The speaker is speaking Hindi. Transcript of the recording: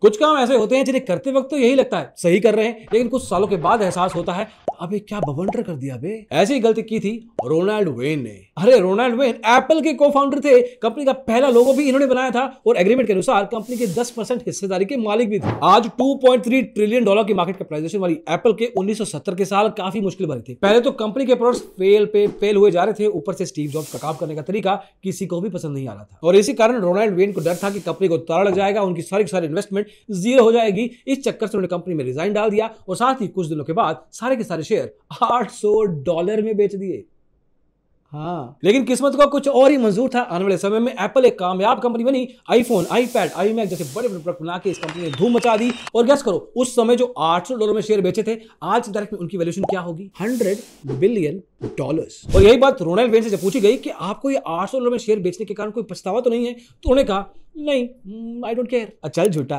कुछ काम ऐसे होते हैं जिन्हें करते वक्त तो यही लगता है सही कर रहे हैं लेकिन कुछ सालों के बाद एहसास होता है अबे क्या बवंडर कर दिया अबे ऐसी गलती की थी रोनाल्ड वेन ने अरे रोनाल्ड वेन एप्पल के को फाउंडर थे कंपनी का पहला लोगो भी इन्होंने बनाया था और एग्रीमेंट के अनुसार कंपनी के 10 परसेंट हिस्सेदारी के मालिक भी थे आज 2.3 ट्रिलियन डॉलर की मार्केट कैपिटलाइजेशन वाली एप्पल के 1970 के साल काफी मुश्किल बने थे पहले तो कंपनी के प्रोडक्ट फेल पे फेल हुए जा रहे थे ऊपर से स्टीव जॉब का काम करने का तरीका किसी को भी पसंद नहीं आ रहा था और इसी कारण रोनाल्ड वेन को डर था कि कंपनी को लग जाएगा उनकी सारी सारी इन्वेस्टमेंट जीरो हो जाएगी इस चक्कर से उन्होंने कंपनी में रिजाइन डाल दिया और साथ ही कुछ दिनों के बाद सारे के सारे शेयर आठ डॉलर में बेच दिए हाँ लेकिन किस्मत का कुछ और ही मंजूर था आने वाले समय में एप्पल एक कामयाब कंपनी बनी आईफोन आईपैड आईमैक जैसे बड़े बड़े प्रोडक्ट बना के इस कंपनी ने धूम मचा दी और गैस करो उस समय जो 800 डॉलर में शेयर बेचे थे आज की तारीख में उनकी वैल्यूशन क्या होगी 100 बिलियन डॉलर्स और यही बात रोनाल्ड बेन से जब पूछी गई कि आपको ये आठ डॉलर में शेयर बेचने के कारण कोई पछतावा तो नहीं है तो उन्होंने कहा नहीं आई डोंट केयर अच्छा झूठा